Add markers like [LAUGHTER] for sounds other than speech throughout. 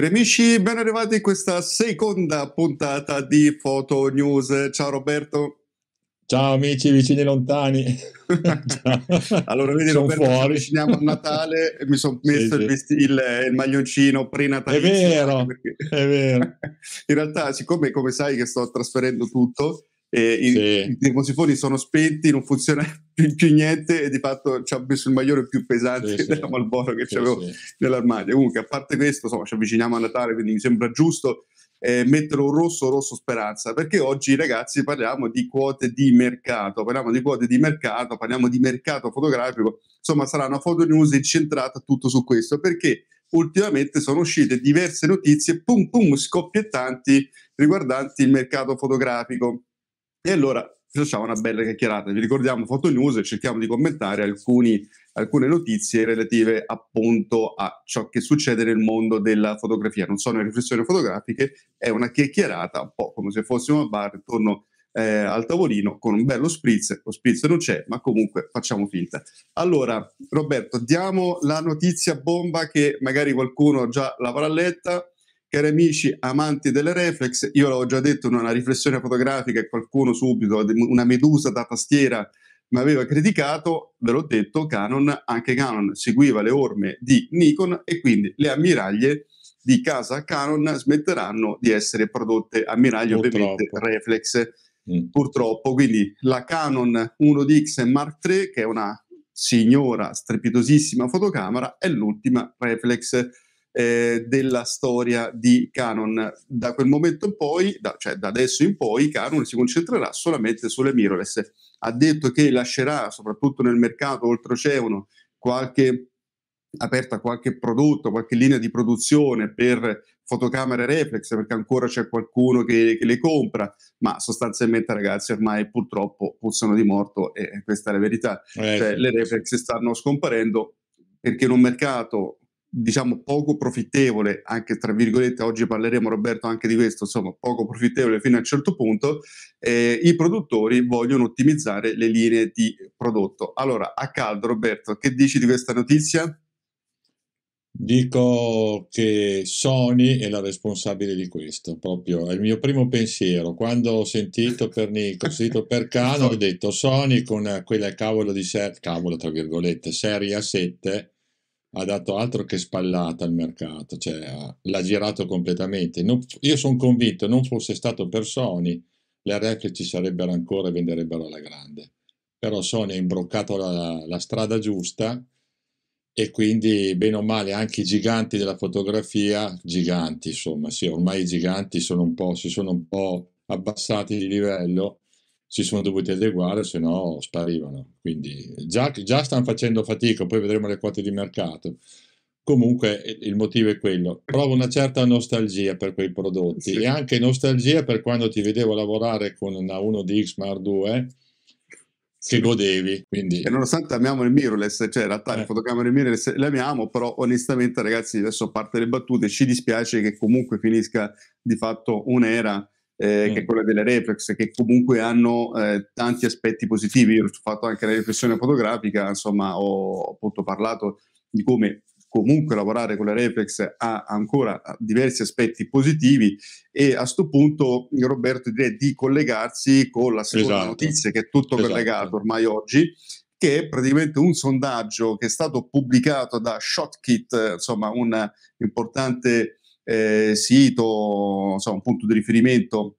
Cari amici, ben arrivati in questa seconda puntata di Foto News. Ciao Roberto. Ciao amici vicini e lontani. [LAUGHS] allora, vedi sono Roberto, fuori. avviciniamo a Natale e mi sono messo sì, il, il, il, maglioncino prenatalizio. È vero, perché... è vero. [LAUGHS] In realtà, siccome come sai che sto trasferendo tutto, sì. i, termosifoni sono spenti, non funziona [LAUGHS] più, più, niente e di fatto ci ha messo il maglione più pesante sì, della Malboro che sì, avevo nell'armadio. Comunque, a parte questo, insomma, ci avviciniamo a Natale, quindi mi sembra giusto eh, mettere un rosso, rosso speranza, perché oggi ragazzi parliamo di quote di mercato, parliamo di quote di mercato, parliamo di mercato fotografico, insomma sarà una foto news incentrata tutto su questo, perché ultimamente sono uscite diverse notizie pum pum scoppiettanti riguardanti il mercato fotografico e allora facciamo una bella chiacchierata. Vi ricordiamo Foto News e cerchiamo di commentare alcuni, alcune notizie relative appunto a ciò che succede nel mondo della fotografia. Non sono riflessioni fotografiche, è una chiacchierata, un po' come se fossimo a bar intorno eh, al tavolino con un bello spritz. Lo spritz non c'è, ma comunque facciamo finta. Allora, Roberto, diamo la notizia bomba che magari qualcuno già l'avrà letta Cari amici amanti delle reflex, io l'ho già detto in una riflessione fotografica e qualcuno subito, una medusa da tastiera, mi aveva criticato, ve l'ho detto, Canon, anche Canon seguiva le orme di Nikon e quindi le ammiraglie di casa Canon smetteranno di essere prodotte ammiraglie ovviamente reflex. Mm. Purtroppo, quindi la Canon 1DX Mark III, che è una signora strepitosissima fotocamera, è l'ultima reflex eh, della storia di Canon. Da quel momento in poi, da, cioè da adesso in poi, Canon si concentrerà solamente sulle mirrorless. Ha detto che lascerà, soprattutto nel mercato oltreoceano, qualche aperta qualche prodotto, qualche linea di produzione per fotocamere reflex, perché ancora c'è qualcuno che, che, le compra, ma sostanzialmente ragazzi ormai purtroppo puzzano di morto e questa è la verità, eh, cioè, sì. le reflex stanno scomparendo perché in un mercato diciamo poco profittevole, anche tra virgolette, oggi parleremo Roberto anche di questo, insomma poco profittevole fino a un certo punto, eh, i produttori vogliono ottimizzare le linee di prodotto. Allora, a caldo Roberto, che dici di questa notizia? Dico che Sony è la responsabile di questo, proprio è il mio primo pensiero. Quando ho sentito per Nico, ho sentito per Cano, ho detto Sony con quella cavolo di ser- cavolo, tra virgolette, serie a 7 ha dato altro che spallata al mercato, cioè l'ha girato completamente. Non, io sono convinto, non fosse stato per Sony, le RF ci sarebbero ancora e venderebbero alla grande. Però Sony ha imbroccato la, la strada giusta e quindi bene o male anche i giganti della fotografia, giganti insomma, sì, ormai i giganti sono un po', si sono un po' abbassati di livello si sono dovuti adeguare, se no sparivano. Quindi già, già stanno facendo fatica, poi vedremo le quote di mercato. Comunque eh, il motivo è quello. Provo una certa nostalgia per quei prodotti sì. e anche nostalgia per quando ti vedevo lavorare con una 1DX Mark 2 che sì. godevi. Quindi... E nonostante amiamo il mirrorless, cioè in realtà eh. le fotocamere mirrorless le amiamo, però onestamente ragazzi adesso parte le battute ci dispiace che comunque finisca di fatto un'era eh, sì. che è quella delle reflex, che comunque hanno eh, tanti aspetti positivi. Io ho fatto anche la riflessione fotografica, insomma, ho appunto parlato di come comunque lavorare con le reflex ha ancora diversi aspetti positivi e a questo punto Roberto direi di collegarsi con la seconda esatto. notizia che è tutto esatto. collegato ormai oggi che è praticamente un sondaggio che è stato pubblicato da ShotKit, insomma un importante eh, sito, insomma, un punto di riferimento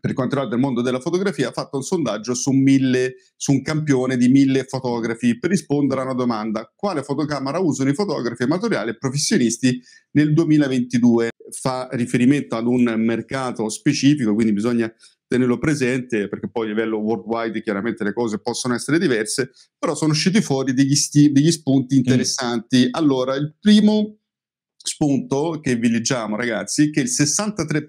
per quanto riguarda il mondo della fotografia, ha fatto un sondaggio su, mille, su un campione di mille fotografi per rispondere a una domanda: quale fotocamera usano i fotografi amatoriali e professionisti nel 2022? Fa riferimento ad un mercato specifico, quindi bisogna tenerlo presente perché poi a livello worldwide chiaramente le cose possono essere diverse, però sono usciti fuori degli, sti- degli spunti mm. interessanti. Mm. Allora, il primo spunto che vi leggiamo ragazzi, che il 63%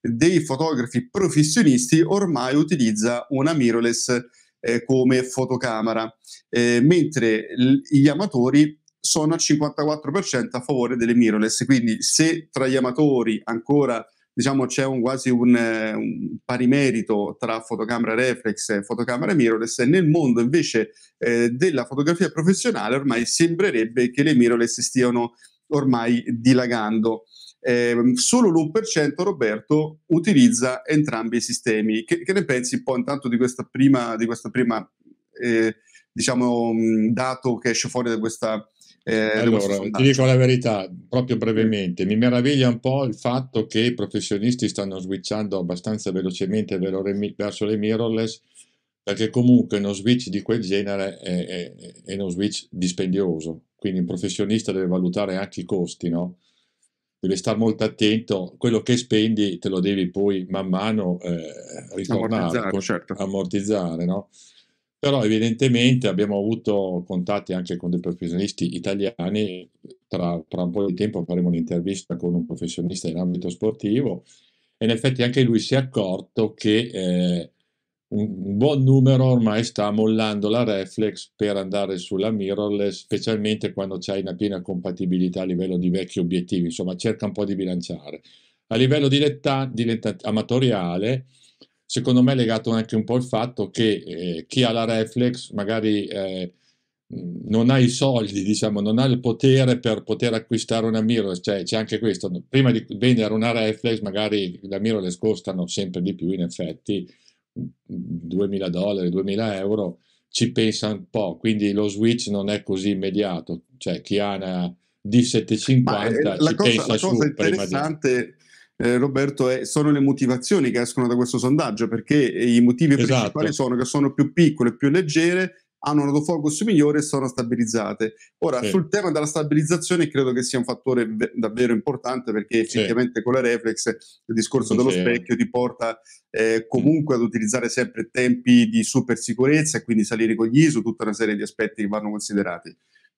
dei fotografi professionisti ormai utilizza una mirrorless eh, come fotocamera, eh, mentre gli amatori sono al 54% a favore delle mirrorless, quindi se tra gli amatori ancora diciamo c'è un, quasi un, eh, un, pari merito tra fotocamera reflex e fotocamera mirrorless nel mondo invece eh, della fotografia professionale ormai sembrerebbe che le mirrorless stiano ormai dilagando. Eh, solo l'1% Roberto utilizza entrambi i sistemi. Che, che, ne pensi un po' intanto di questa prima, di questa prima eh, diciamo, mm, dato che esce fuori da questa... Eh, allora, ti dico la verità, proprio brevemente, mm. mi meraviglia un po' il fatto che i professionisti stanno switchando abbastanza velocemente verso le mirrorless, perché comunque uno switch di quel genere è, è, è uno switch dispendioso, quindi un professionista deve valutare anche i costi, no? Devi stare molto attento, quello che spendi te lo devi poi man mano eh, ritornare, ammortizzare, con, certo. ammortizzare no? Però evidentemente abbiamo avuto contatti anche con dei professionisti italiani, tra, tra un po' di tempo faremo un'intervista con un professionista in ambito sportivo, e in effetti anche lui si è accorto che eh, un buon numero ormai sta mollando la reflex per andare sulla mirrorless, specialmente quando c'è una piena compatibilità a livello di vecchi obiettivi, insomma cerca un po' di bilanciare. A livello amatoriale, secondo me è legato anche un po' al fatto che eh, chi ha la reflex magari eh, non ha i soldi, diciamo, non ha il potere per poter acquistare una mirrorless, cioè c'è anche questo, prima di vendere una reflex magari la mirrorless costano sempre di più in effetti, 2.000 dollari, 2.000 euro, ci pensa un po', quindi lo switch non è così immediato, cioè chi ha una D750 Ma, eh, la ci cosa, la cosa interessante, eh, Roberto, è, sono le motivazioni che escono da questo sondaggio, perché i motivi esatto. principali sono che sono più piccole, più leggere hanno un autofocus migliore e sono stabilizzate. Ora, sì. sul tema della stabilizzazione credo che sia un fattore v- davvero importante perché effettivamente sì. con la reflex il discorso sì, dello specchio ti porta eh, comunque ad utilizzare sempre tempi di super sicurezza e quindi salire con gli ISO, tutta una serie di aspetti che vanno considerati.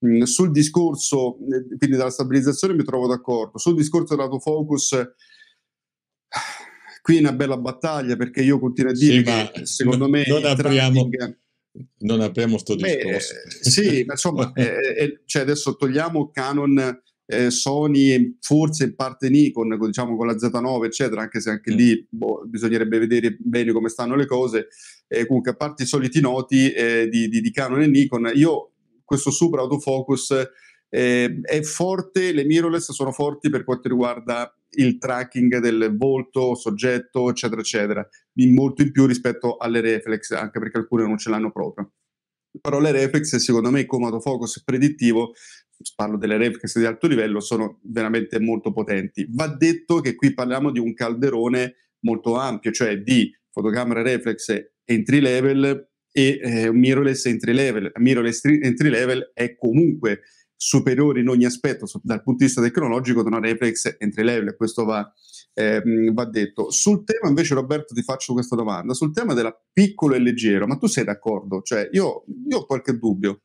Mm, sul discorso, eh, quindi della stabilizzazione mi trovo d'accordo, sul discorso dell'autofocus qui è una bella battaglia perché io continuo a dire sì, che secondo me non apriamo, non apriamo sto discorso. Beh, sì, insomma, [LAUGHS] eh, eh, eh, cioè adesso togliamo Canon, eh, Sony, forse in parte Nikon, diciamo con la Z9, eccetera, anche se anche mm. lì boh, bisognerebbe vedere bene come stanno le cose. Eh, comunque, a parte i soliti noti eh, di, di, di Canon e Nikon, io questo super autofocus eh, è forte, le mirrorless sono forti per quanto riguarda il tracking del volto, soggetto, eccetera, eccetera, in molto in più rispetto alle reflex, anche perché alcune non ce l'hanno proprio. Però le reflex, secondo me, come autofocus predittivo, parlo delle reflex di alto livello, sono veramente molto potenti. Va detto che qui parliamo di un calderone molto ampio, cioè di fotocamera reflex entry level e eh, mirrorless entry level. Mirrorless entry level è comunque superiore in ogni aspetto dal punto di vista tecnologico da una reflex entry level, questo va, eh, va detto. Sul tema invece Roberto ti faccio questa domanda, sul tema della piccolo e leggero, ma tu sei d'accordo? Cioè io, io ho qualche dubbio.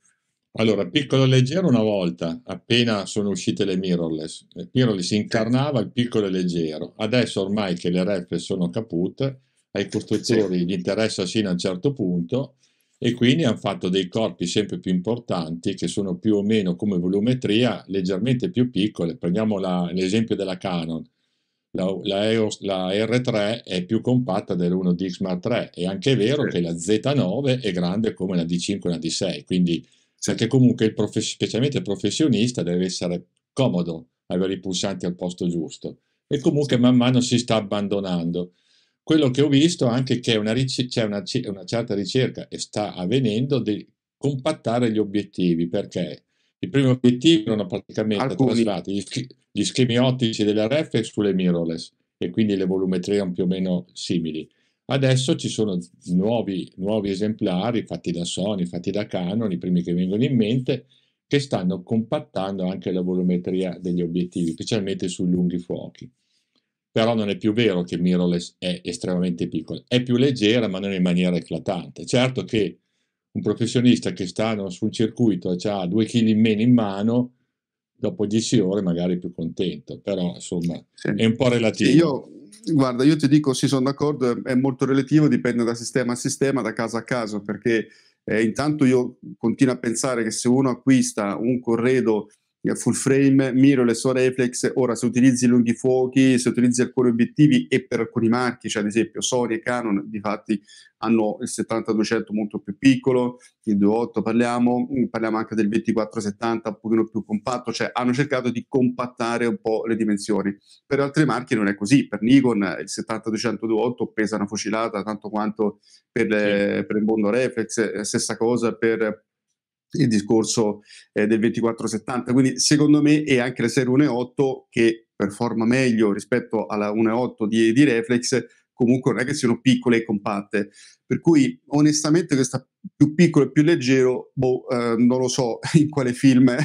Allora, piccolo e leggero una volta, appena sono uscite le mirrorless, il mirrorless incarnava il piccolo e leggero, adesso ormai che le reflex sono capute, ai costruttori sì. gli interessa sino a un certo punto e quindi hanno fatto dei corpi sempre più importanti che sono più o meno come volumetria leggermente più piccole. Prendiamo l'esempio della Canon, la, la, EOS, la, R3 è più compatta dell'1DX Mark III, è anche vero sì. che la Z9 è grande come la D5 e la D6, quindi perché comunque il prof, specialmente il professionista deve essere comodo, avere i pulsanti al posto giusto e comunque man mano si sta abbandonando. Quello che ho visto anche che una c'è una, una, certa ricerca e sta avvenendo di compattare gli obiettivi, perché i primi obiettivi erano praticamente Alcuni. traslati gli, gli schemi ottici dell'RF sulle mirrorless e quindi le volumetrie erano più o meno simili. Adesso ci sono nuovi, nuovi, esemplari fatti da Sony, fatti da Canon, i primi che vengono in mente, che stanno compattando anche la volumetria degli obiettivi, specialmente sui lunghi fuochi però non è più vero che mirrorless è estremamente piccola, è più leggera ma non in maniera eclatante. Certo che un professionista che sta sul circuito e ha due kg in meno in mano, dopo 10 ore magari è più contento, però insomma sì. è un po' relativo. Io, guarda, io ti dico sì, sono d'accordo, è molto relativo, dipende da sistema a sistema, da caso a caso, perché eh, intanto io continuo a pensare che se uno acquista un corredo eh, full frame, mirrorless o reflex, ora se utilizzi lunghi fuochi, se utilizzi alcuni obiettivi e per alcuni marchi, cioè ad esempio Sony e Canon, di fatti hanno il 70-200 molto più piccolo, il 2.8 parliamo, mm, parliamo anche del 24-70 un pochino più compatto, cioè hanno cercato di compattare un po' le dimensioni. Per altri marchi non è così, per Nikon eh, il 70-200 2.8 pesa una fucilata tanto quanto per, sì. per il mondo reflex, eh, stessa cosa per il discorso eh, del 2470. Quindi secondo me è anche la serie 1.8 che performa meglio rispetto alla 1.8 di, di Reflex, comunque non è che siano piccole e compatte. Per cui onestamente questa più piccolo e più leggero, boh, eh, non lo so [LAUGHS] in quale film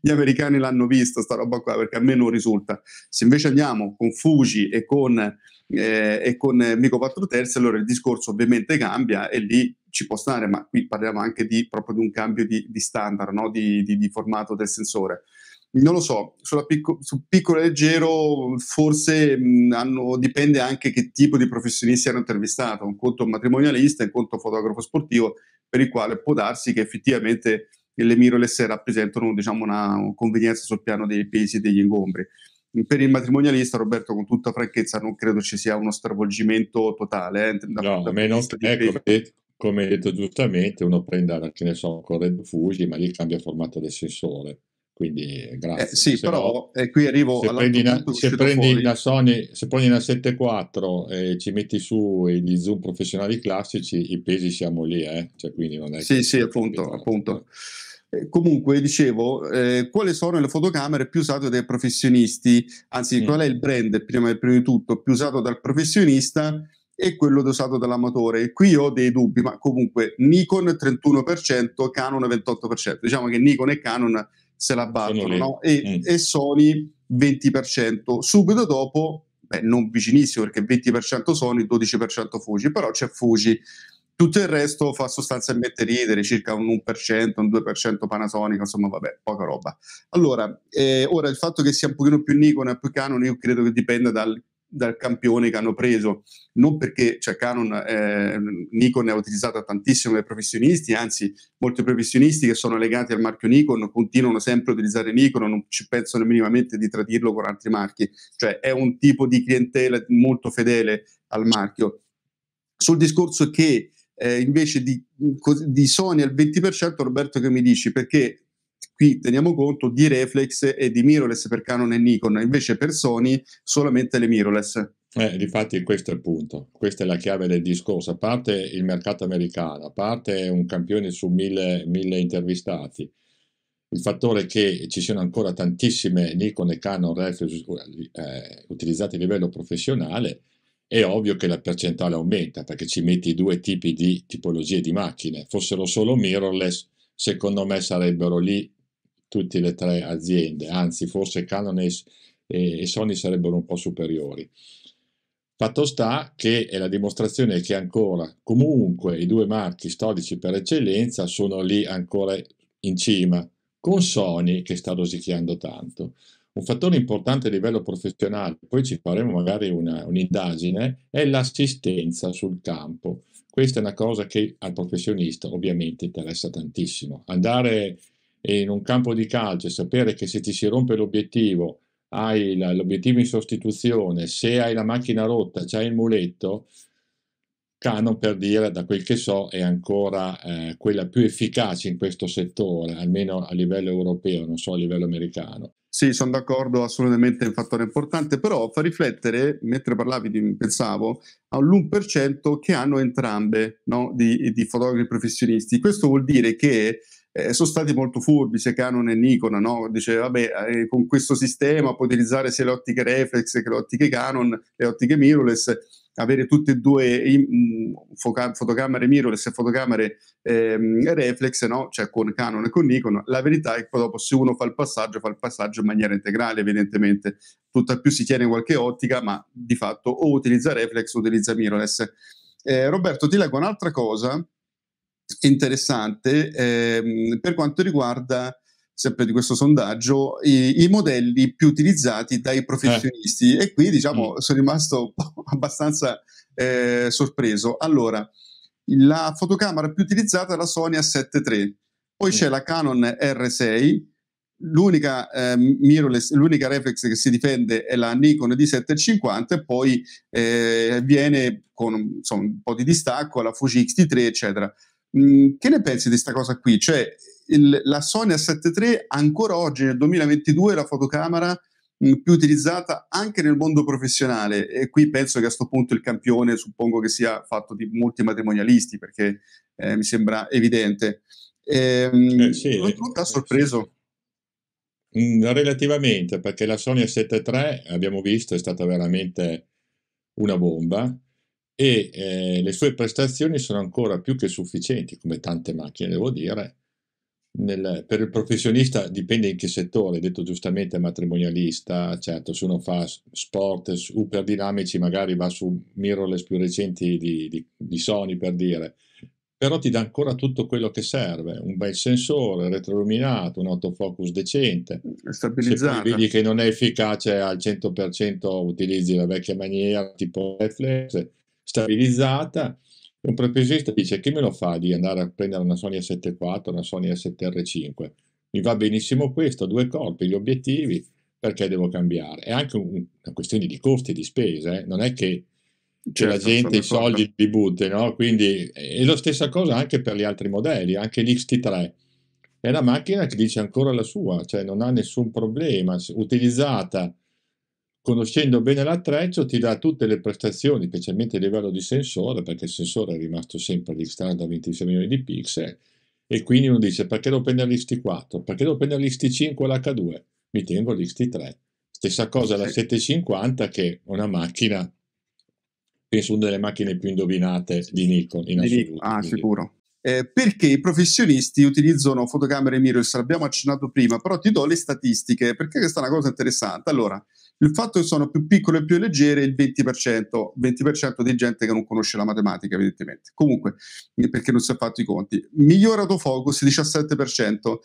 gli americani l'hanno vista sta roba qua, perché a me non risulta. Se invece andiamo con Fuji e con, eh, e con Mico 4 Terzi, allora il discorso ovviamente cambia e lì ci può stare, ma qui parliamo anche di, proprio di un cambio di, di standard, no? di, di, formato del sensore. Non lo so, picco, su piccolo e leggero forse mh, hanno, dipende anche che tipo di professionisti hanno intervistato, un conto matrimonialista, un conto fotografo sportivo, per il quale può darsi che effettivamente le Miro e l'S rappresentano diciamo, una convenienza sul piano dei pesi e degli ingombri. Per il matrimonialista, Roberto, con tutta franchezza, non credo ci sia uno stravolgimento totale. Eh, da, no, da meno, ecco, come detto giustamente, uno prende, che ne so, correndo Fuji, ma lì cambia formato del sensore. Quindi eh, grazie. Eh, sì, se però no, eh, qui arrivo se prendi, una, se prendi una Sony, se prendi una 7.4 e ci metti su gli zoom professionali classici, i pesi siamo lì, eh? Cioè, quindi non è sì, sì, appunto, appunto. No? Eh, comunque dicevo, eh, quali sono le fotocamere più usate dai professionisti? Anzi, mm. qual è il brand prima, prima, di tutto più usato dal professionista e quello dosato dall'amatore. Qui ho dei dubbi, ma comunque Nikon 31%, Canon 28%. Diciamo che Nikon e Canon se la battono, no? e, mm. e Sony 20%. Subito dopo, beh, non vicinissimo perché 20% Sony, 12% Fuji, però c'è Fuji. Tutto il resto fa sostanzialmente ridere, circa un 1%, un 2% Panasonic, insomma vabbè, poca roba. Allora, eh, ora il fatto che sia un pochino più Nikon e più Canon, io credo che dipenda dal dal campione che hanno preso, non perché cioè Canon, eh, Nikon è utilizzata tantissimo dai professionisti, anzi molti professionisti che sono legati al marchio Nikon continuano sempre a utilizzare Nikon, non ci pensano minimamente di tradirlo con altri marchi, cioè è un tipo di clientela molto fedele al marchio. Sul discorso che eh, invece di, mm, di Sony al 20%, Roberto che mi dici? Perché Qui teniamo conto di reflex e di mirrorless per Canon e Nikon, invece per Sony solamente le mirrorless. Eh, difatti questo è il punto, questa è la chiave del discorso, a parte il mercato americano, a parte un campione su mille, mille intervistati, il fattore che ci siano ancora tantissime Nikon e Canon reflex eh, utilizzate a livello professionale, è ovvio che la percentuale aumenta perché ci metti due tipi di tipologie di macchine, fossero solo mirrorless secondo me sarebbero lì tutte le tre aziende, anzi forse Canon e Sony sarebbero un po' superiori. Fatto sta che è la dimostrazione che ancora, comunque, i due marchi storici per eccellenza sono lì ancora in cima, con Sony che sta rosicchiando tanto. Un fattore importante a livello professionale, poi ci faremo magari una, un'indagine, è l'assistenza sul campo. Questa è una cosa che al professionista ovviamente interessa tantissimo. Andare in un campo di calcio e sapere che se ti si rompe l'obiettivo, hai l'obiettivo in sostituzione, se hai la macchina rotta, c'hai il muletto, Canon per dire, da quel che so, è ancora eh, quella più efficace in questo settore, almeno a livello europeo, non so a livello americano. Sì, sono d'accordo, assolutamente è un fattore importante, però fa riflettere, mentre parlavi di, pensavo, all'1% che hanno entrambe no, di, di, fotografi professionisti. Questo vuol dire che eh, sono stati molto furbi, sia Canon e Nikon, no? dice vabbè eh, con questo sistema puoi utilizzare sia le ottiche reflex che le ottiche Canon, le ottiche mirrorless, avere tutte e due mm, foca- fotocamere mirrorless e fotocamere ehm, reflex, no? cioè con Canon e con Nikon, la verità è che poi dopo se uno fa il passaggio, fa il passaggio in maniera integrale evidentemente, tutt'al più si tiene qualche ottica, ma di fatto o utilizza reflex o utilizza mirrorless. Eh, Roberto, ti leggo un'altra cosa interessante ehm, per quanto riguarda sempre di questo sondaggio, i, i, modelli più utilizzati dai eh. professionisti. Eh. E qui diciamo mm. sono rimasto un po' abbastanza eh, sorpreso. Allora, la fotocamera più utilizzata è la Sony A7 III, poi mm. c'è la Canon R6, l'unica, eh, mirrorless, l'unica reflex che si difende è la Nikon D750 e poi eh, viene con insomma, un po' di distacco la Fuji X-T3 eccetera. Mm, che ne pensi di questa cosa qui? Cioè il, la Sony A7 III ancora oggi nel 2022 la fotocamera più utilizzata anche nel mondo professionale e qui penso che a questo punto il campione suppongo che sia fatto di molti matrimonialisti perché eh, mi sembra evidente. Ehm, eh sì, non ti ha sorpreso? Mm, relativamente perché la Sony 73 abbiamo visto è stata veramente una bomba e eh, le sue prestazioni sono ancora più che sufficienti come tante macchine devo dire nel, per il professionista dipende in che settore, detto giustamente matrimonialista, certo se uno fa sport super dinamici magari va su mirrorless più recenti di, di, di Sony per dire, però ti dà ancora tutto quello che serve, un bel sensore retroilluminato, un autofocus decente, stabilizzato. Mm, se vedi che non è efficace al 100% utilizzi la vecchia maniera tipo reflex, stabilizzata, un protesista dice che me lo fa di andare a prendere una Sony A74, una Sony A7R5? Mi va benissimo questo, due corpi, gli obiettivi, perché devo cambiare? È anche un, una questione di costi e di spese, eh? non è che cioè, la certo, gente i soldi li butte no? Quindi è la stessa cosa anche per gli altri modelli, anche l'XT3. È una macchina che dice ancora la sua, cioè non ha nessun problema, utilizzata conoscendo bene l'attrezzo ti dà tutte le prestazioni, specialmente a livello di sensore, perché il sensore è rimasto sempre di standard 26 milioni di pixel, e quindi uno dice perché devo prendere l'XT4, perché devo prendere l'XT5 o l'H2, mi tengo l'XT3. Stessa cosa la 750 che è una macchina, penso una delle macchine più indovinate di Nikon in assoluto. Ah, sicuro. Eh, perché i professionisti utilizzano fotocamere mirrorless, l'abbiamo accennato prima, però ti do le statistiche perché questa è una cosa interessante. Allora, il fatto che sono più piccole e più leggere è il 20%, 20% di gente che non conosce la matematica, evidentemente. Comunque, eh, perché non si è fatto i conti. Miglior autofocus 17%,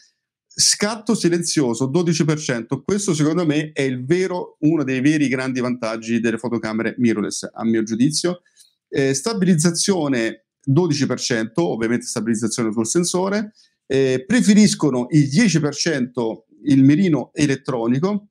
scatto silenzioso 12%. Questo secondo me è vero, uno dei veri grandi vantaggi delle fotocamere mirrorless, a mio giudizio. Eh, stabilizzazione 12%, ovviamente stabilizzazione sul sensore. Eh, preferiscono il 10% il mirino elettronico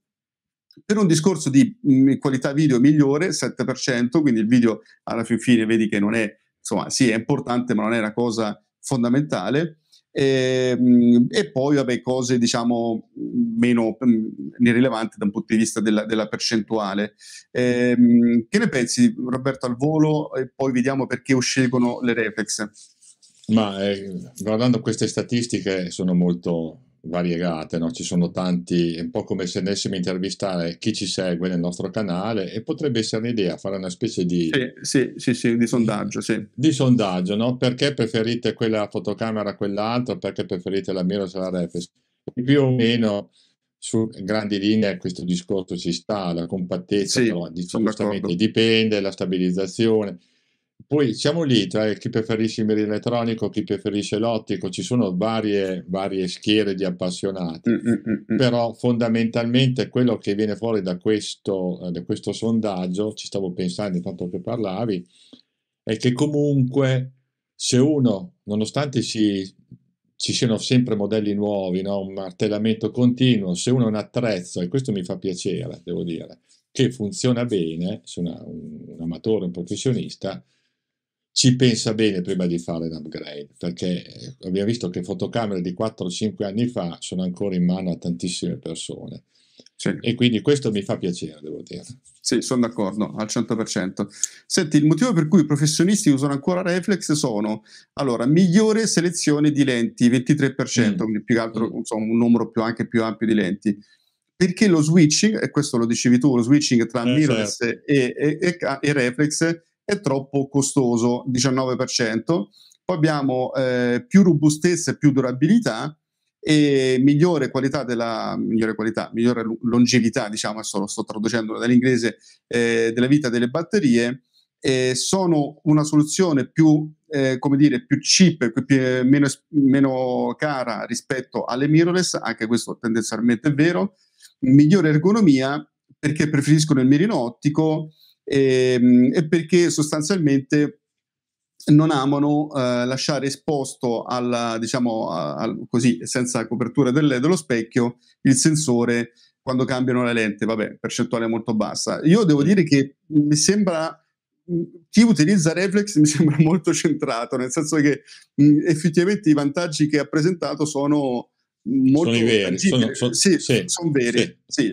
per un discorso di mh, mm, qualità video migliore, 7%, quindi il video alla fin fine vedi che non è, insomma, sì, è importante, ma non è una cosa fondamentale. E, ehm, mh, e poi, vabbè, cose diciamo mm, meno mh, mm, rilevanti da un punto di vista della, della percentuale. E, ehm, che ne pensi, Roberto, al volo? E poi vediamo perché scelgono le reflex. Ma eh, guardando queste statistiche sono molto, variegate, no? ci sono tanti, è un po' come se andessimo a intervistare chi ci segue nel nostro canale e potrebbe essere un'idea fare una specie di... Sì, sì, sì, di sondaggio, Di sondaggio, no? Perché preferite quella fotocamera a quell'altra, perché preferite la Miros alla Reflex? Più o meno su grandi linee questo discorso ci sta, la compattezza, però, diciamo, dipende, la stabilizzazione poi siamo lì tra cioè, chi preferisce il mirino elettronico, chi preferisce l'ottico, ci sono varie, varie schiere di appassionati, mm, mm, mm, mm. però fondamentalmente quello che viene fuori da questo, eh, da questo sondaggio, ci stavo pensando intanto che parlavi, è che comunque se uno, nonostante ci, ci siano sempre modelli nuovi, no? un martellamento continuo, se uno è un attrezzo, e questo mi fa piacere, devo dire, che funziona bene, se una, un, un amatore, un professionista, ci pensa bene prima di fare l'upgrade, perché eh, abbiamo visto che fotocamere di 4-5 anni fa sono ancora in mano a tantissime persone. Sì. E quindi questo mi fa piacere, devo dire. Sì, sono d'accordo al 100%. Senti, il motivo per cui i professionisti usano ancora reflex sono, allora, migliore selezione di lenti, 23%, mm. più che altro mm. insomma, un numero più, anche più ampio di lenti. Perché lo switching, e questo lo dicevi tu, lo switching tra eh, mirrorless certo. e, e, e, e reflex è troppo costoso, 19%. Poi abbiamo eh, più robustezza e più durabilità e migliore qualità della migliore qualità, migliore longevità, diciamo, adesso lo sto traducendo dall'inglese, eh, della vita delle batterie, eh, sono una soluzione più, eh, come dire, più cheap, più, più, meno, meno cara rispetto alle mirrorless, anche questo tendenzialmente è vero, migliore ergonomia perché preferiscono il mirino ottico, e, ehm, e perché sostanzialmente non amano eh, lasciare esposto alla, diciamo, a, a, così, senza copertura del, dello specchio il sensore quando cambiano la lente, vabbè, percentuale molto bassa. Io devo mm. dire che mi sembra mm, chi utilizza reflex [LAUGHS] mi sembra molto centrato, nel senso che mh, mm, effettivamente i vantaggi che ha presentato sono molto sono veri, sono, sono, sì, sì, sono veri. Sì,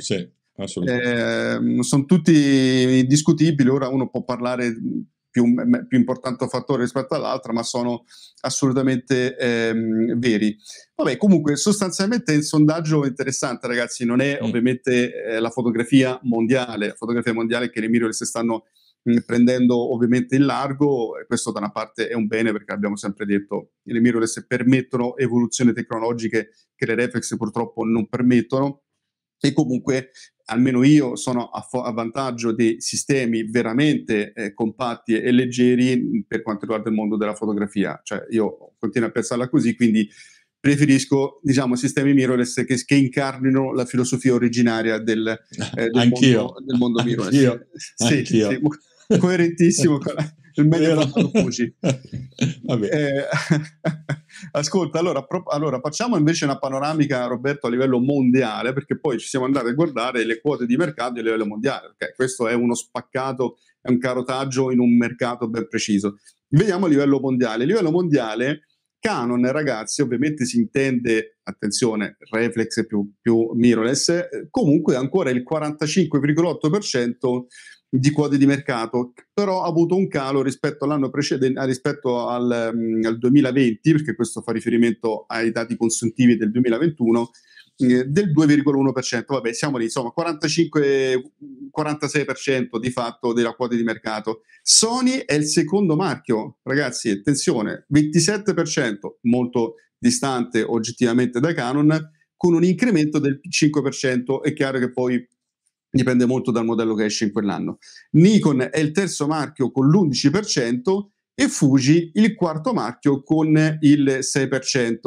eh, sono tutti discutibili, ora uno può parlare più, più importante fattore rispetto all'altro, ma sono assolutamente ehm, veri. Vabbè, comunque sostanzialmente il un sondaggio interessante, ragazzi, non è mm. ovviamente eh, la fotografia mondiale, la fotografia mondiale che le mirrorless si stanno mh, mm, prendendo ovviamente in largo, e questo da una parte è un bene perché abbiamo sempre detto che le mirrorless permettono evoluzioni tecnologiche che le reflex purtroppo non permettono e comunque almeno io sono a, fo- a vantaggio di sistemi veramente eh, compatti e leggeri mm, per quanto riguarda il mondo della fotografia, cioè io continuo a pensarla così, quindi preferisco diciamo, sistemi mirrorless che, che, incarnino la filosofia originaria del, eh, del, mondo, del mondo, mirrorless. Anch'io. Sì, Anch'io. Sì, coerentissimo con la, il meglio Vero. Fuji. [LAUGHS] eh, [LAUGHS] ascolta, allora, pro, allora, facciamo invece una panoramica, Roberto, a livello mondiale, perché poi ci siamo andati a guardare le quote di mercato a livello mondiale, perché questo è uno spaccato, è un carotaggio in un mercato ben preciso. Vediamo a livello mondiale. A livello mondiale Canon, ragazzi, ovviamente si intende, attenzione, reflex più, più mirrorless, eh, comunque ancora il 45,8% di quote di mercato, però ha avuto un calo rispetto all'anno precedente, eh, rispetto al, mm, al 2020, perché questo fa riferimento ai dati consuntivi del 2021, eh, del 2,1%. Vabbè, siamo lì, insomma, 45-46% di fatto della quota di mercato. Sony è il secondo marchio, ragazzi, attenzione, 27%, molto distante oggettivamente da Canon, con un incremento del 5%. È chiaro che poi dipende molto dal modello che esce in quell'anno. Nikon è il terzo marchio con l'11% e Fuji il quarto marchio con il 6%.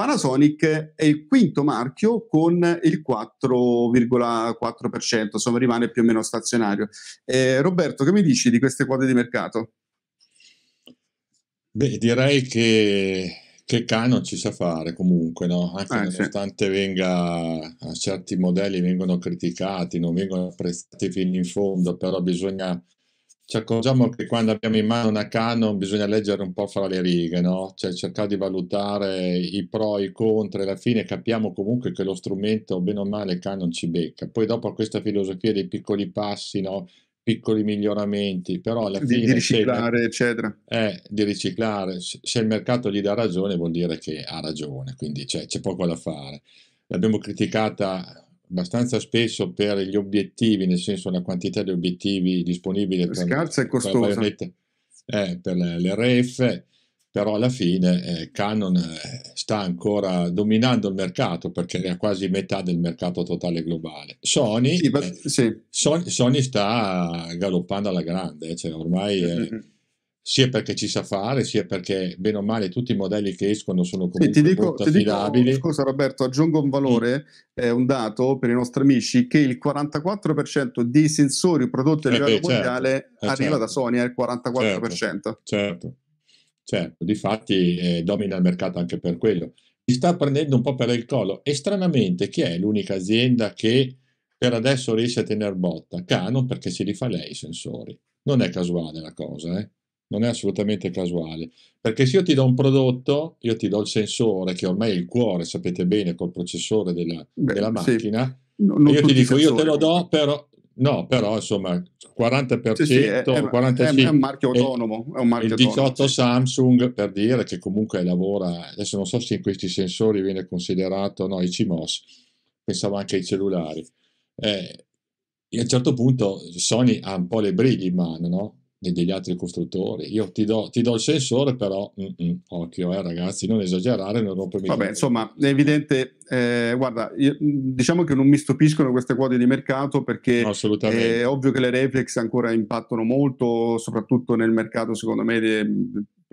Panasonic è il quinto marchio con il 4,4%, insomma rimane più o meno stazionario. Eh, Roberto, che mi dici di queste quote di mercato? Beh, direi che, che Canon ci sa fare comunque, no? anche ah, nonostante sì. venga, certi modelli vengono criticati, non vengono apprezzati fino in fondo, però bisogna ci cioè, accorgiamo che quando abbiamo in mano una Canon bisogna leggere un po' fra le righe, no? cioè cercare di valutare i pro e i contro e alla fine capiamo comunque che lo strumento, bene o male, Canon ci becca. Poi dopo questa filosofia dei piccoli passi, no? piccoli miglioramenti, però alla fine... Di riciclare, eccetera. Eh, di riciclare. Se il mercato gli dà ragione vuol dire che ha ragione, quindi c'è, cioè, c'è poco da fare. L'abbiamo criticata abbastanza spesso per gli obiettivi, nel senso la quantità di obiettivi disponibili per, scarsa e costosa. Per, eh, per le ref, però alla fine eh, Canon eh, sta ancora dominando il mercato perché è quasi metà del mercato totale globale. Sony, sì, but, eh, sì. Sony, Sony, sta galoppando alla grande, eh, cioè ormai... È, mm, mm, mm sia perché ci sa fare, sia perché bene o male tutti i modelli che escono sono comunque sì, ti dico, ti dico, scusa Roberto, aggiungo un valore, mm. eh, un dato per i nostri amici, che il 44% dei sensori prodotti a eh livello certo, eh beh, mondiale arriva certo. da Sony, è il 44%. Certo, certo, certo. difatti eh, domina il mercato anche per quello. Si sta prendendo un po' per il collo e stranamente chi è l'unica azienda che per adesso riesce a tener botta? Canon perché si rifà lei i sensori. Non è casuale la cosa, eh? non è assolutamente casuale, perché se io ti do un prodotto, io ti do il sensore, che ormai è il cuore, sapete bene, col processore della, Beh, della macchina, sì. no, io ti dico, io te lo do, però, no, però insomma, 40%, sì, sì, è, è, 45%, è, un marchio autonomo, è un marchio il 18 autonomo, Samsung, per dire, che comunque lavora, adesso non so se in questi sensori viene considerato, no, i CMOS, pensavo anche ai cellulari, eh, a un certo punto Sony ha un po' le brighe in mano, no? degli altri costruttori. Io ti do, ti do il sensore, però mm, mm, occhio, eh, ragazzi, non esagerare, non rompermi. Vabbè, insomma, è evidente. Eh, guarda, io, mm, diciamo che non mi stupiscono queste quote di mercato perché eh, è ovvio che le reflex ancora impattano molto, soprattutto nel mercato, secondo me,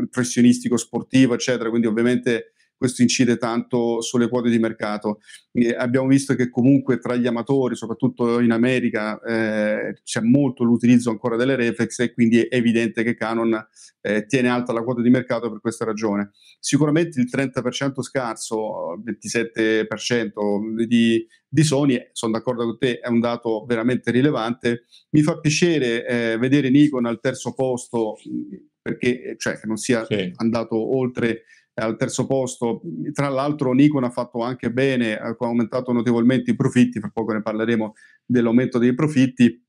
professionistico, sportivo, eccetera. Quindi, ovviamente questo incide tanto sulle quote di mercato. E abbiamo visto che comunque tra gli amatori, soprattutto in America, eh, c'è molto l'utilizzo ancora delle reflex e quindi è evidente che Canon eh, tiene alta la quota di mercato per questa ragione. Sicuramente il 30% scarso, 27% di, di Sony, sono d'accordo con te, è un dato veramente rilevante. Mi fa piacere eh, vedere Nikon al terzo posto perché cioè, che non sia sì. andato oltre al terzo posto. Tra l'altro Nikon ha fatto anche bene, eh, ha aumentato notevolmente i profitti, fra poco ne parleremo dell'aumento dei profitti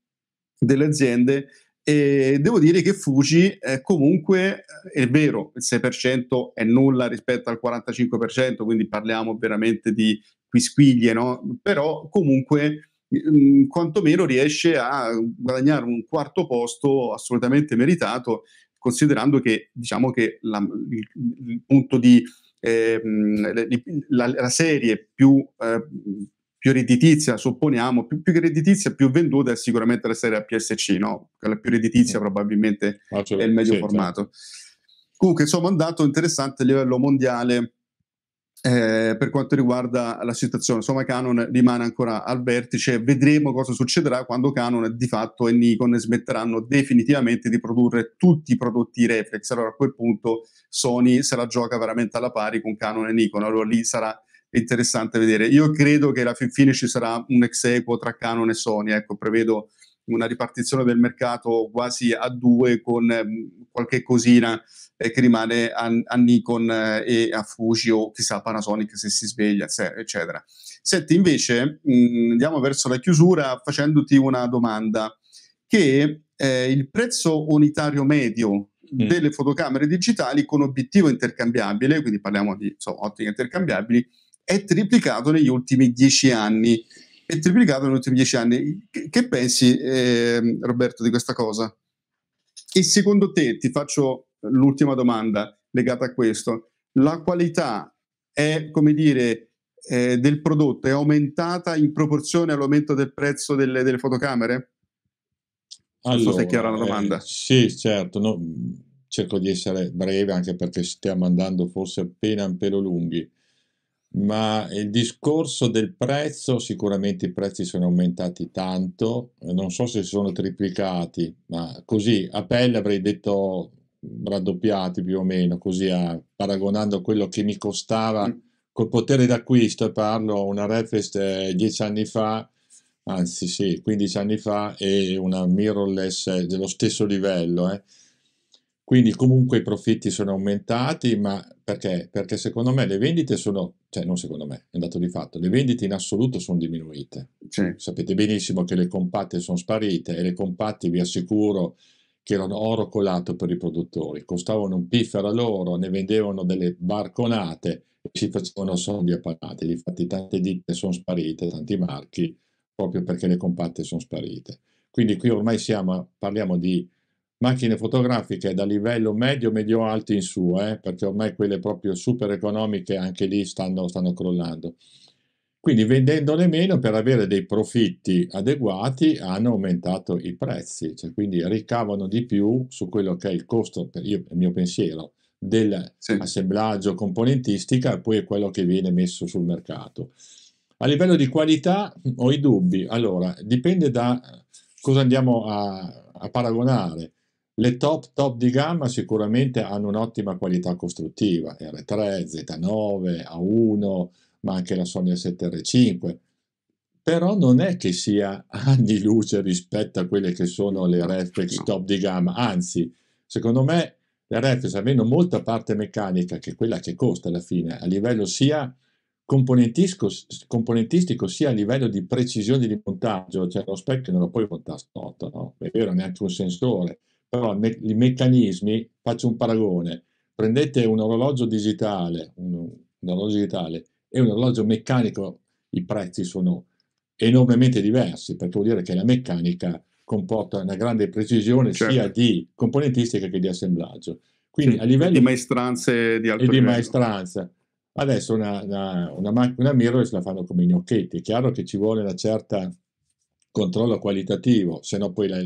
delle aziende. E devo dire che Fuji eh, comunque è vero, il 6% è nulla rispetto al 45%, quindi parliamo veramente di quisquiglie, no? però comunque mh, quantomeno riesce a guadagnare un quarto posto assolutamente meritato considerando che, diciamo che la, il, il, punto di eh, la, la, serie più, eh, più redditizia, supponiamo, più, più, redditizia, più venduta è sicuramente la serie APSC, no? La più redditizia probabilmente ah, cioè, è il meglio sì, certo. formato. Certo. Comunque, insomma, un dato interessante a livello mondiale eh, per quanto riguarda la situazione. Insomma, Canon rimane ancora al vertice. Vedremo cosa succederà quando Canon di fatto e Nikon smetteranno definitivamente di produrre tutti i prodotti reflex. Allora a quel punto Sony se la gioca veramente alla pari con Canon e Nikon. Allora lì sarà interessante vedere. Io credo che alla fin fine ci sarà un ex equo tra Canon e Sony. Ecco, prevedo una ripartizione del mercato quasi a due con ehm, qualche cosina eh, che rimane a, Nikon eh, e a Fuji o chissà Panasonic se si sveglia, eccetera. Senti, invece mm, andiamo verso la chiusura facendoti una domanda che eh, il prezzo unitario medio mm. delle fotocamere digitali con obiettivo intercambiabile, quindi parliamo di so, ottiche intercambiabili, è triplicato negli ultimi dieci anni e triplicato negli ultimi dieci anni. Che, che pensi, eh, Roberto, di questa cosa? E secondo te, ti faccio l'ultima domanda legata a questo, la qualità è, come dire, eh, del prodotto è aumentata in proporzione all'aumento del prezzo delle, delle fotocamere? Allora, so se è chiara la eh, domanda. Eh, sì, certo. No, cerco di essere breve anche perché stiamo andando forse appena un pelo lunghi. Ma il discorso del prezzo, sicuramente i prezzi sono aumentati tanto, non so se sono triplicati, ma così a pelle avrei detto raddoppiati più o meno, così a, eh, paragonando quello che mi costava mm. col potere d'acquisto, e parlo una Redfest eh, dieci anni fa, anzi sì, 15 anni fa, e una mirrorless eh, dello stesso livello. Eh quindi comunque i profitti sono aumentati, ma perché? Perché secondo me le vendite sono, cioè non secondo me, è un dato di fatto, le vendite in assoluto sono diminuite. Sì. Sapete benissimo che le compatte sono sparite e le compatte vi assicuro che erano oro colato per i produttori, costavano un piffero a loro, ne vendevano delle barconate e si facevano soldi a apparati. Infatti tante ditte sono sparite, tanti marchi, proprio perché le compatte sono sparite. Quindi qui ormai siamo, parliamo di macchine fotografiche da livello medio, medio alto in su, eh, perché ormai quelle proprio super economiche anche lì stanno, stanno crollando. Quindi vendendole meno per avere dei profitti adeguati hanno aumentato i prezzi, cioè quindi ricavano di più su quello che è il costo, per io, il mio pensiero, dell'assemblaggio sì. componentistica e poi quello che viene messo sul mercato. A livello di qualità ho i dubbi, allora dipende da cosa andiamo a, a paragonare. Le top top di gamma sicuramente hanno un'ottima qualità costruttiva, R3, Z9, A1, ma anche la Sony 7 r 5 però non è che sia [LAUGHS] anni luce rispetto a quelle che sono le reflex top di gamma, anzi, secondo me le reflex avendo molta parte meccanica, che è quella che costa alla fine, a livello sia componentistico, componentistico sia a livello di precisione di montaggio, cioè lo specchio non lo puoi montare sotto, no? è vero, neanche un sensore, però me i meccanismi, faccio un paragone, prendete un orologio digitale, un, un orologio digitale e un orologio meccanico, i prezzi sono enormemente diversi, perché vuol dire che la meccanica comporta una grande precisione certo. sia di componentistica che di assemblaggio. Quindi sì, a livello di maestranze di alto e livello. di maestranza. Adesso una, una, una, una mirrorless la fanno come i gnocchetti, è chiaro che ci vuole una certa controllo qualitativo, se no poi la,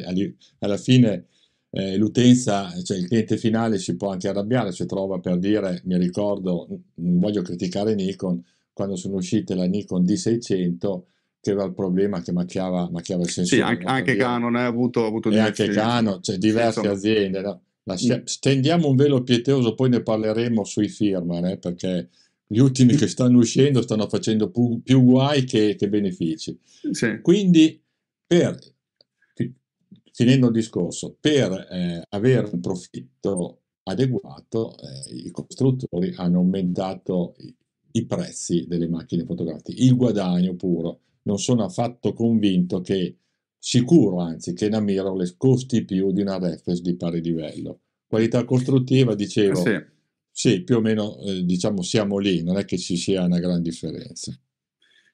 alla fine eh, l'utenza, cioè il cliente finale si può anche arrabbiare se trova per dire, mi ricordo, non voglio criticare Nikon, quando sono uscite la Nikon D600 che aveva il problema che macchiava, macchiava il sensore. Sì, anche, anche Canon eh, ha avuto, ha avuto e anche Canon, cioè diverse sì, aziende. No? Lascia... Mm. Stendiamo un velo pietoso, poi ne parleremo sui firmware, eh, perché gli ultimi che stanno uscendo stanno facendo più, più guai che, che benefici. Sì. Quindi per finendo il discorso, per eh, avere un profitto adeguato eh, i costruttori hanno aumentato i, prezzi delle macchine fotografiche, il guadagno puro. Non sono affatto convinto che, sicuro anzi, che una mirrorless costi più di una reflex di pari livello. Qualità costruttiva, eh, dicevo, sì, sì più o meno eh, diciamo siamo lì, non è che ci sia una gran differenza.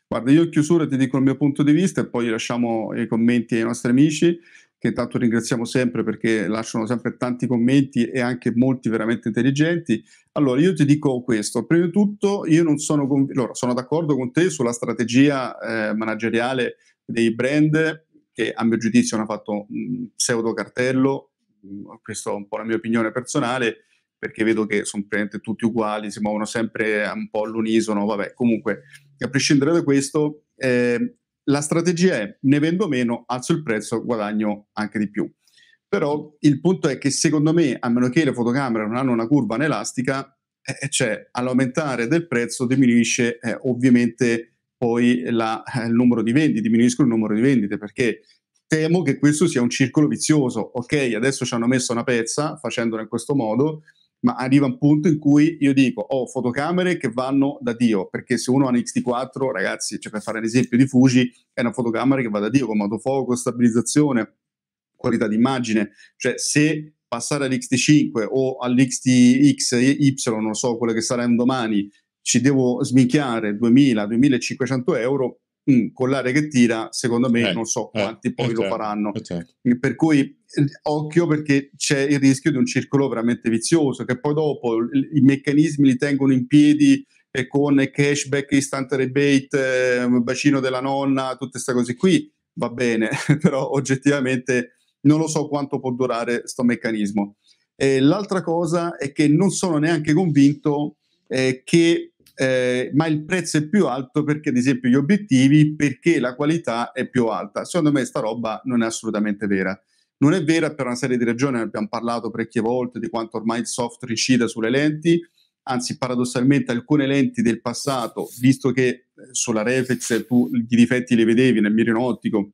Guarda, io in chiusura ti dico il mio punto di vista e poi lasciamo i commenti ai nostri amici che intanto ringraziamo sempre perché lasciano sempre tanti commenti e anche molti veramente intelligenti. Allora, io ti dico questo, prima di tutto io non sono, conv- allora, sono d'accordo con te sulla strategia eh, manageriale dei brand che a mio giudizio hanno fatto un pseudo cartello, mm, questa è un po' la mia opinione personale, perché vedo che sono praticamente tutti uguali, si muovono sempre un po' all'unisono, vabbè, comunque, a prescindere da questo, eh, la strategia è ne vendo meno, alzo il prezzo, guadagno anche di più. Però il punto è che secondo me, a meno che le fotocamere non hanno una curva anelastica, eh, eh, cioè all'aumentare del prezzo diminuisce eh, ovviamente poi la, eh, il numero di vendite, diminuiscono il numero di vendite perché temo che questo sia un circolo vizioso. Ok, adesso ci hanno messo una pezza facendola in questo modo, ma arriva un punto in cui io dico ho oh, fotocamere che vanno da Dio, perché se uno ha un X-T4, ragazzi, cioè per fare l'esempio di Fuji, è una fotocamera che va da Dio, con autofocus, stabilizzazione, qualità d'immagine, cioè se passare all'X-T5 o all'X-Y, non so, quello che sarà un domani, ci devo sminchiare 2000-2500 euro, Mm, con l'area che tira, secondo me eh, non so eh, quanti eh, poi lo certo, faranno. Eh, certo. Per cui eh, occhio perché c'è il rischio di un circolo veramente vizioso che poi dopo i meccanismi li tengono in piedi e con cashback, istante rebate, bacino della nonna, tutte queste cose qui, va bene, [LAUGHS] però oggettivamente non lo so quanto può durare questo meccanismo. E l'altra cosa è che non sono neanche convinto eh, che eh, ma il prezzo è più alto perché ad esempio gli obiettivi, perché la qualità è più alta. Secondo me sta roba non è assolutamente vera. Non è vera per una serie di ragioni, ne abbiamo parlato parecchie volte di quanto ormai il software incida sulle lenti, anzi paradossalmente alcune lenti del passato, visto che eh, sulla reflex tu i difetti li vedevi nel mirino ottico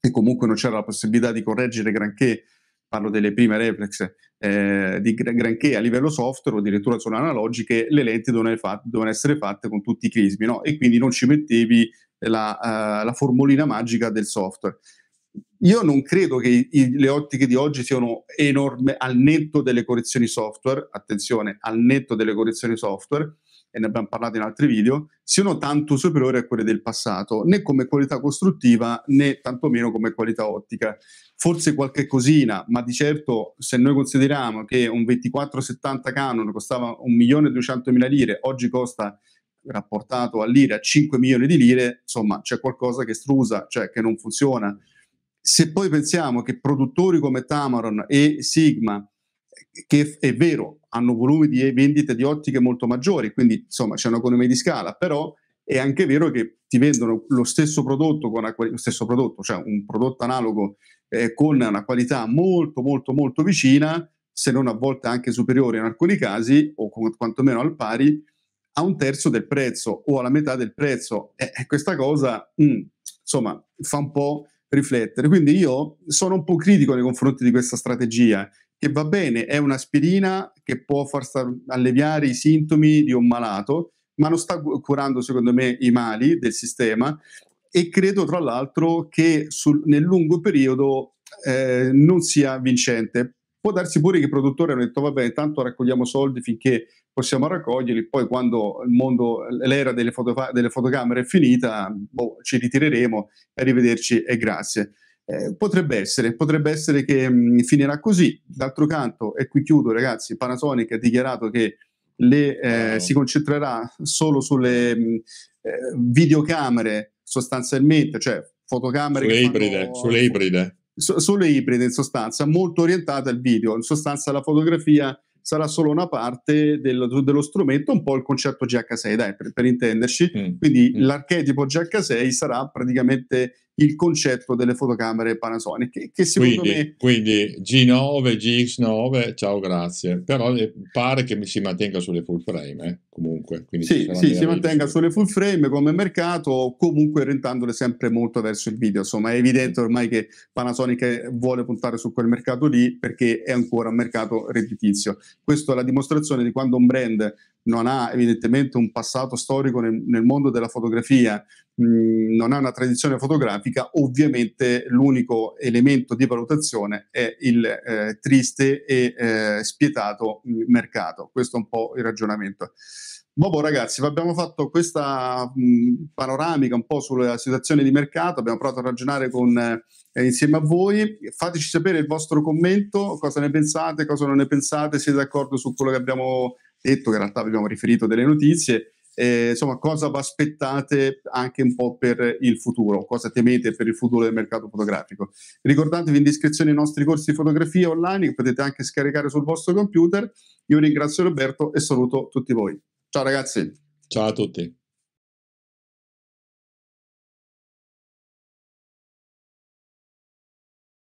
e comunque non c'era la possibilità di correggere granché, parlo delle prime reflex eh, di granché a livello software o addirittura sono analogiche, le lenti dovevano, fatte, dovevano essere fatte con tutti i crismi no? e quindi non ci mettevi la, uh, la formulina magica del software. Io non credo che i, le ottiche di oggi siano enormi al netto delle correzioni software, attenzione, al netto delle correzioni software, e ne abbiamo parlato in altri video, siano tanto superiori a quelle del passato, né come qualità costruttiva né tantomeno come qualità ottica forse qualche cosina, ma di certo se noi consideriamo che un 2470 Canon costava 1.200.000 lire, oggi costa rapportato all'ira 5 milioni di lire, insomma c'è qualcosa che strusa, cioè che non funziona. Se poi pensiamo che produttori come Tamaron e Sigma, che è vero, hanno volumi di vendite di ottiche molto maggiori, quindi insomma c'è un'economia di scala, però è anche vero che ti vendono lo stesso prodotto, con acqua, lo stesso prodotto, cioè un prodotto analogo eh, con una qualità molto molto molto vicina, se non a volte anche superiore in alcuni casi, o quantomeno al pari, a un terzo del prezzo o alla metà del prezzo. E eh, questa cosa, mh, mm, insomma, fa un po' riflettere. Quindi io sono un po' critico nei confronti di questa strategia, che va bene, è un'aspirina che può far star- alleviare i sintomi di un malato, ma non sta curando, secondo me, i mali del sistema e credo tra l'altro che sul, nel lungo periodo eh, non sia vincente. Può darsi pure che i produttori hanno detto vabbè intanto raccogliamo soldi finché possiamo raccoglierli, poi quando mondo, l'era delle, fotofa- delle, fotocamere è finita boh, ci ritireremo, arrivederci e grazie. Eh, potrebbe essere, potrebbe essere che mh, mm, finirà così. D'altro canto, e qui chiudo ragazzi, Panasonic ha dichiarato che le, eh, oh. si concentrerà solo sulle mh, mm, eh, videocamere sostanzialmente, cioè fotocamere sulle ibride, fanno, sulle ibride. Su, sulle ibride in sostanza, molto orientate al video, in sostanza la fotografia sarà solo una parte del, dello strumento, un po' il concetto GH6, dai, per, per intenderci. Mm. Quindi mm. l'archetipo GH6 sarà praticamente il concetto delle fotocamere Panasonic. Che, che secondo quindi, me... quindi G9, GX9, ciao grazie, però eh, pare che si mantenga sulle full frame, eh? comunque. sì, sì si mantenga sulle full frame come mercato, comunque orientandole sempre molto verso il video. Insomma, è evidente ormai che Panasonic vuole puntare su quel mercato lì perché è ancora un mercato redditizio. Questa è la dimostrazione di quando un brand non ha evidentemente un passato storico nel, nel mondo della fotografia, mh, mm, non ha una tradizione fotografica, ovviamente l'unico elemento di valutazione è il eh, triste e eh, spietato mm, mercato. Questo è un po' il ragionamento. Bobo ragazzi, abbiamo fatto questa mh, mm, panoramica un po' sulla situazione di mercato, abbiamo provato a ragionare con, eh, insieme a voi, fateci sapere il vostro commento, cosa ne pensate, cosa non ne pensate, siete d'accordo su quello che abbiamo detto che in realtà abbiamo riferito delle notizie. Eh, insomma, cosa vi aspettate anche un po' per il futuro? Cosa temete per il futuro del mercato fotografico? Ricordatevi in descrizione i nostri corsi di fotografia online che potete anche scaricare sul vostro computer. Io ringrazio Roberto e saluto tutti voi. Ciao ragazzi. Ciao a tutti.